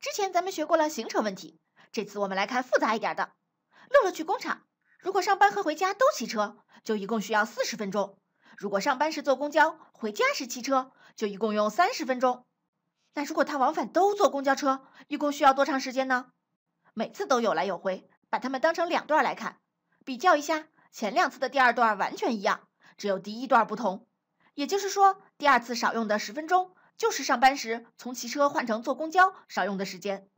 之前咱们学过了行程问题，这次我们来看复杂一点的。乐乐去工厂，如果上班和回家都骑车，就一共需要四十分钟；如果上班时坐公交，回家时骑车，就一共用三十分钟。那如果他往返都坐公交车，一共需要多长时间呢？每次都有来有回，把它们当成两段来看，比较一下，前两次的第二段完全一样，只有第一段不同。也就是说，第二次少用的十分钟。就是上班时从骑车换成坐公交少用的时间。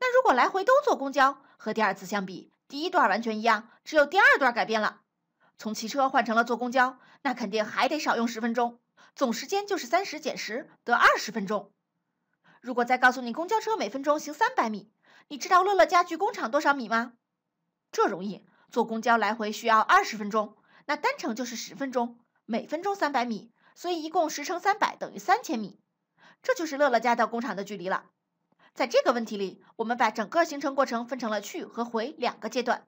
那如果来回都坐公交，和第二次相比，第一段完全一样，只有第二段改变了，从骑车换成了坐公交，那肯定还得少用十分钟，总时间就是三十减十得二十分钟。如果再告诉你公交车每分钟行三百米，你知道乐乐家具工厂多少米吗？这容易，坐公交来回需要二十分钟，那单程就是十分钟，每分钟三百米。所以一共十乘三百等于三千米，这就是乐乐家到工厂的距离了。在这个问题里，我们把整个行程过程分成了去和回两个阶段，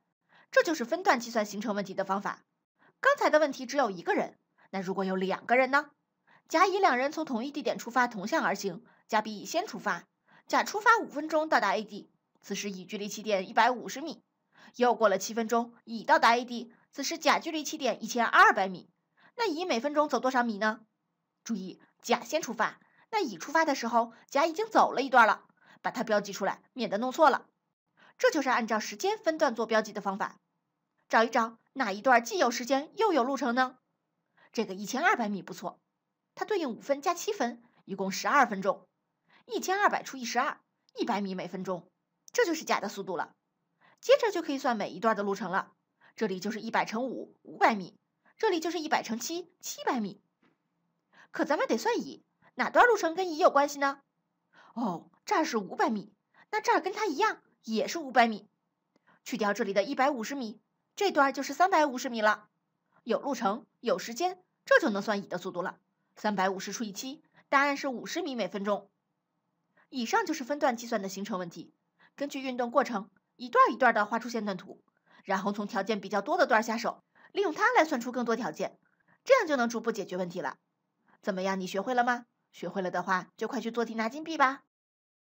这就是分段计算行程问题的方法。刚才的问题只有一个人，那如果有两个人呢？甲、乙两人从同一地点出发，同向而行。甲比乙先出发，甲出发五分钟到达 A 地，此时乙距离起点一百五十米。又过了七分钟，乙到达 A 地，此时甲距离起点一千二百米。那乙每分钟走多少米呢？注意，甲先出发，那乙出发的时候，甲已经走了一段了，把它标记出来，免得弄错了。这就是按照时间分段做标记的方法。找一找哪一段既有时间又有路程呢？这个一千二百米不错，它对应五分加七分，一共十二分钟，一千二百除以十二，一百米每分钟，这就是甲的速度了。接着就可以算每一段的路程了，这里就是一百乘五，五百米。这里就是一百乘七，七百米。可咱们得算乙，哪段路程跟乙有关系呢？哦，这儿是五百米，那这儿跟它一样也是五百米，去掉这里的一百五十米，这段就是三百五十米了。有路程，有时间，这就能算乙的速度了。三百五十除以七，答案是五十米每分钟。以上就是分段计算的行程问题，根据运动过程，一段一段的画出线段图，然后从条件比较多的段下手。利用它来算出更多条件，这样就能逐步解决问题了。怎么样？你学会了吗？学会了的话，就快去做题拿金币吧。